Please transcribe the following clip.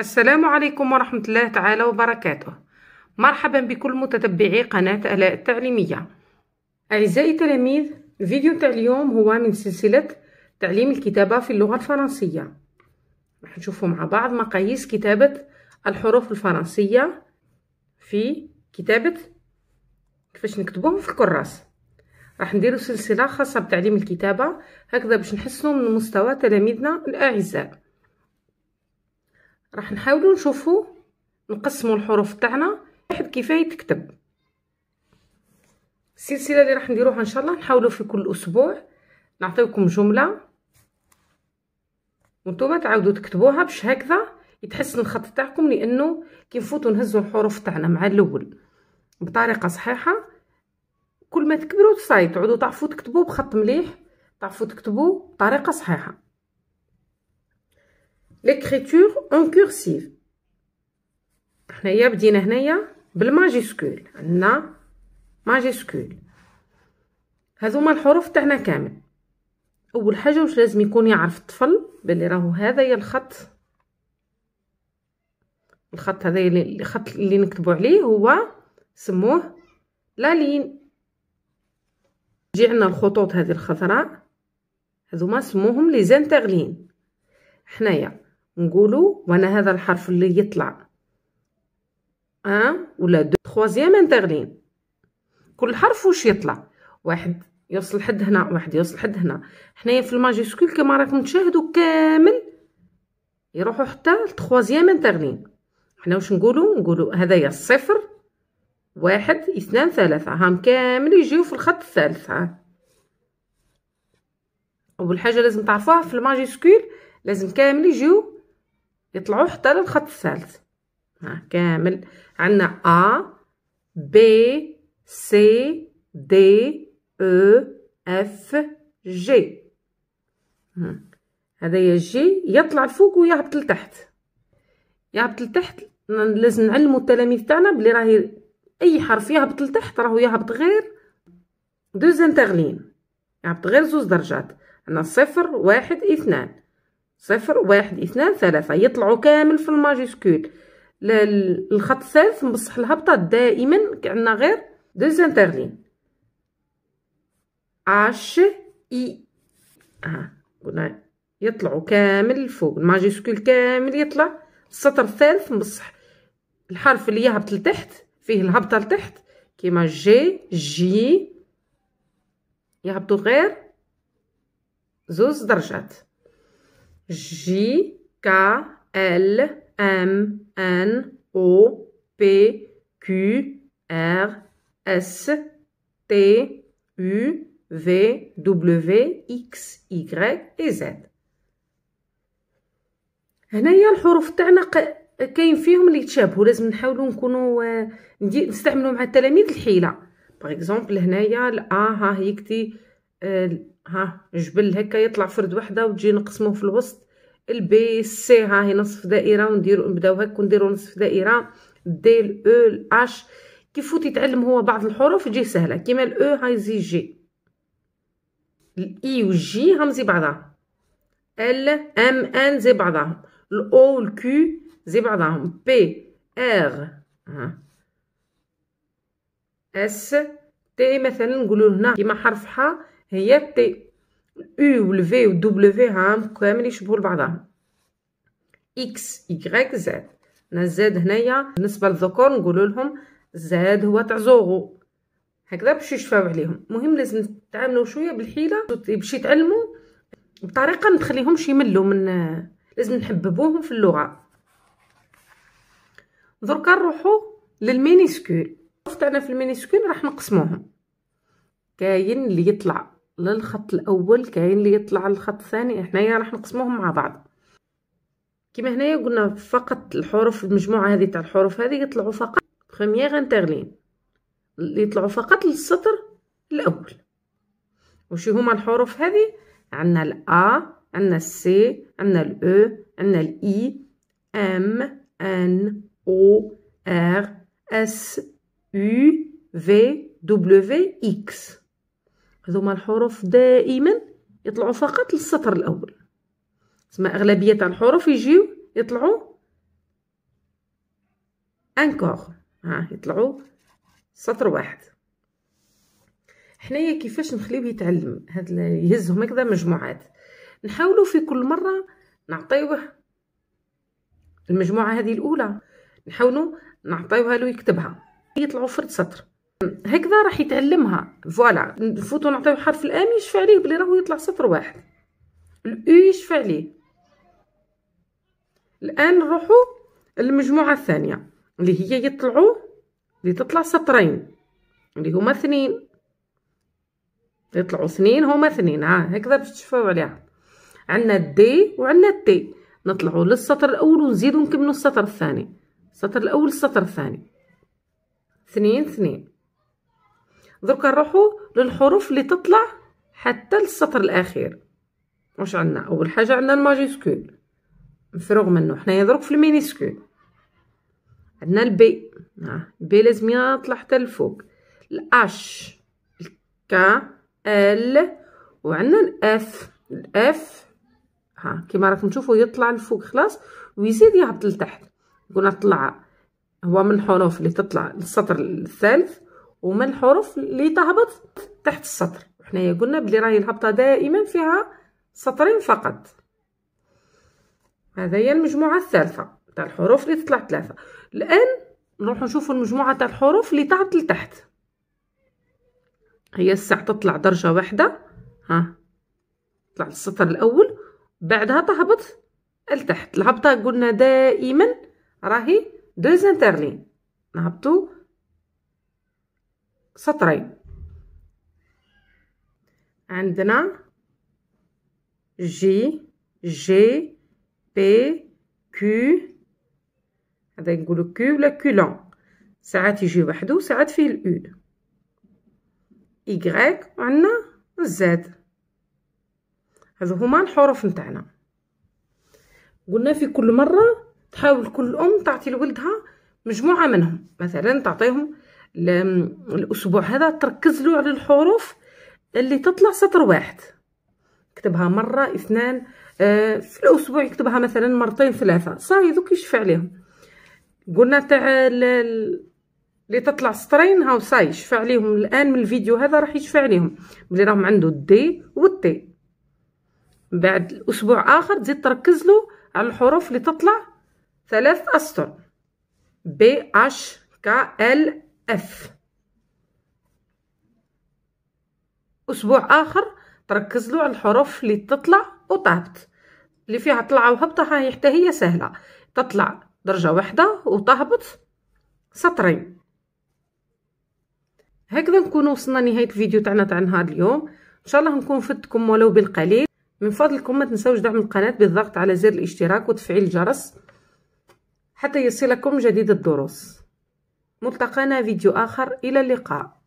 السلام عليكم ورحمة الله تعالى وبركاته مرحبا بكل متتبعي قناة آلاء التعليمية أعزائي التلاميذ فيديو تاع اليوم هو من سلسلة تعليم الكتابة في اللغة الفرنسية راح نشوفوا مع بعض مقاييس كتابة الحروف الفرنسية في كتابة كيفاش نكتبوهم في الكراس راح نديرو سلسلة خاصة بتعليم الكتابة هكذا باش نحسنوا من مستوى تلاميذنا الأعزاء راح نحاولو نشوفو نقسمو الحروف تاعنا واحد كيفاه تكتب السلسله اللي راح نديروها ان شاء الله نحاولوا في كل اسبوع نعطيكم جمله وانتم تعاودوا تكتبوها باش هكذا يتحسن الخط تاعكم لانه كي نفوتوا نهزوا الحروف تاعنا مع الاول بطريقه صحيحه كل ما تكبروا تصايد تعودوا تعرفوا تكتبوا بخط مليح تعرفوا تكتبوا بطريقه صحيحه l'écriture اون كورسيف حنايا بدينا هنايا بالماجيسكول عندنا ماجيسكول هذوما الحروف تاعنا كامل اول حاجه واش لازم يكون يعرف الطفل بلي راهو هذا يا الخط الخط هذا الخط اللي نكتبو عليه هو سموه لا لين تجي عندنا الخطوط هذه الخضراء هذوما سموهم لي زانترلين حنايا نقولوا وانا هذا الحرف اللي يطلع ان أه؟ ولا دو تخوازيام انترلين كل حرف واش يطلع واحد يوصل حد هنا واحد يوصل حد هنا حنايا في الماجيسكول كما راكم تشاهدوا كامل يروحوا حتى لتخوازيام انترلين حنا واش نقولوا نقولوا هذايا الصفر واحد اثنان ثلاثة هام كامل يجيو في الخط الثالث ها اول حاجه لازم تعرفوها في الماجيسكول لازم كامل يجيو يطلعوا حتى للخط الثالث ها كامل عندنا ا ب سي دي او اف جي هذا يا جي يطلع لفوق ويهبط لتحت يهبط لتحت لازم نعلموا التلاميذ تاعنا بلي راهي اي حرف يهبط لتحت راهو يهبط غير دوز انتغلين يهبط غير زوز درجات عندنا صفر واحد اثنان صفر واحد اثنان ثلاثة يطلعوا كامل في الماجيسكول الخط الثالث نبصح الهبطة دائما عندنا غير دو زانترلين اش اي آه، ها قلنا يطلعوا كامل فوق الماجيسكول كامل يطلع السطر الثالث نبصح الحرف اللي يهبط لتحت فيه الهبطة لتحت كيما جي جي يهبطوا غير زوز درجات J, K, L, M, N, O, P, Q, R, S, T, U, V, W, X, Y et Z هنايا الحروف تاعنا كاين فيهم اللي يتشابهوا لازم نحاولوا نكونوا آه، نستعملوا مع التلاميذ الحيله باغ اكزومبل هنايا الا آه، ها هي كتي آه، ها جبل هكا يطلع فرد وحده وتجي نقسموه في الوسط البي سي ها هي نصف دائره ونديرو نبداو هكا ونديرو نصف دائره دي الاو الاش كيفوت يتعلم هو بعض الحروف تجي سهله كيما الاو هاي زي جي الاي والجي هم زي بعضها ال ام ان زي بعضهم الاو والكيو زي بعضهم بي ار ها اس تي مثلا نقولوا هنا كيما حرف ح هي تي او والفي في هام كامل يشبهوا لبعضهم اكس يغيك زاد زاد هنايا بالنسبه للذكور نقول لهم زاد هو تاع زوغو هكذا باش يشفاو عليهم مهم لازم تتعاملوا شويه بالحيله باش يتعلموا بطريقه ما تخليهمش يملوا من لازم نحببوهم في اللغه دركا نروحوا للمينيسكول انا في المينيسكول راح نقسموهم كاين اللي يطلع للخط الاول كاين اللي يطلع للخط الثاني هنايا راح نقسموهم مع بعض كما هنايا قلنا فقط الحروف المجموعه هذه تاع الحروف هذه يطلعوا فقط بريمير انترلين اللي يطلعوا فقط للسطر الاول وش هما الحروف هذه عندنا الا عندنا السي عندنا الاو e، عندنا الاي ام ان او ار اس يو في دبليو اكس هذوما الحروف دائما يطلعوا فقط للسطر الاول تسمى اغلبيه تاع الحروف يجيو يطلعوا انكور ها يطلعوا سطر واحد حنايا كيفاش نخليه يتعلم هاد يهزهم هكذا مجموعات نحاولوا في كل مره نعطيوه المجموعه هذه الاولى نحاولوا نعطيوها له يكتبها يطلعوا فرد سطر هكذا راح يتعلمها فوالا نفوتو نعطيو حرف الام يشفع عليه بلي راهو يطلع سطر واحد الاو يشفع عليه الان نروحو للمجموعه الثانيه اللي هي يطلعوا اللي تطلع سطرين اللي هما اثنين يطلعوا اثنين هما اثنين ها آه، هكذا باش تشفاو عليها عندنا دي وعندنا تي نطلعوا للسطر الاول ونزيدو نكملو السطر الثاني السطر الاول السطر الثاني اثنين اثنين دركا نروحو للحروف اللي تطلع حتى للسطر الاخير واش عندنا اول حاجه عندنا الماجيسكول مفروغ منه حنايا درك في المينيسكول عندنا البي ها البي لازم يطلع حتى الفوق الاش الكا ال وعندنا الاف الاف ها كيما راكم تشوفوا يطلع لفوق خلاص ويزيد يهبط لتحت قلنا طلع هو من الحروف اللي تطلع للسطر الثالث ومن الحروف اللي تهبط تحت السطر حنايا قلنا بلي راهي الهبطه دائما فيها سطرين فقط هذا هي المجموعه الثالثه تاع الحروف اللي تطلع ثلاثه الان نروح نشوفوا المجموعه تاع الحروف اللي تهبط لتحت هي الساعه تطلع درجه واحده ها تطلع السطر الاول بعدها تهبط لتحت الهبطه قلنا دائما راهي دو زانترلين نهبطوا سطرين عندنا جي جي بي كو هذا نقولو كو ولا كولون ساعات يجي وحدو وساعات فيه الاو إيكغيك وعندنا الزاد هذو هما الحروف نتاعنا قلنا في كل مرة تحاول كل أم تعطي لولدها مجموعة منهم مثلا تعطيهم الاسبوع هذا تركز له على الحروف اللي تطلع سطر واحد كتبها مره اثنان آه، في الاسبوع يكتبها مثلا مرتين ثلاثه صاي دوك يشفع عليهم قلنا تاع اللي تطلع سطرين هاو صاي يشفع عليهم الان من الفيديو هذا راح يشفع عليهم ملي راهم عنده الدي والتي بعد الاسبوع اخر تزيد تركز له على الحروف اللي تطلع ثلاث اسطر بي اش كا ال اف اسبوع اخر تركز له على الحروف اللي تطلع وطابت اللي فيها طلعه وهبطه هاي حتى هي سهله تطلع درجه واحده وتهبط سطرين هكذا نكون وصلنا نهايه الفيديو تاعنا تاع نهار اليوم ان شاء الله نكون فدتكم ولو بالقليل من فضلكم ما تنسوش دعم القناه بالضغط على زر الاشتراك وتفعيل الجرس حتى يصلكم جديد الدروس ملتقانا فيديو آخر إلى اللقاء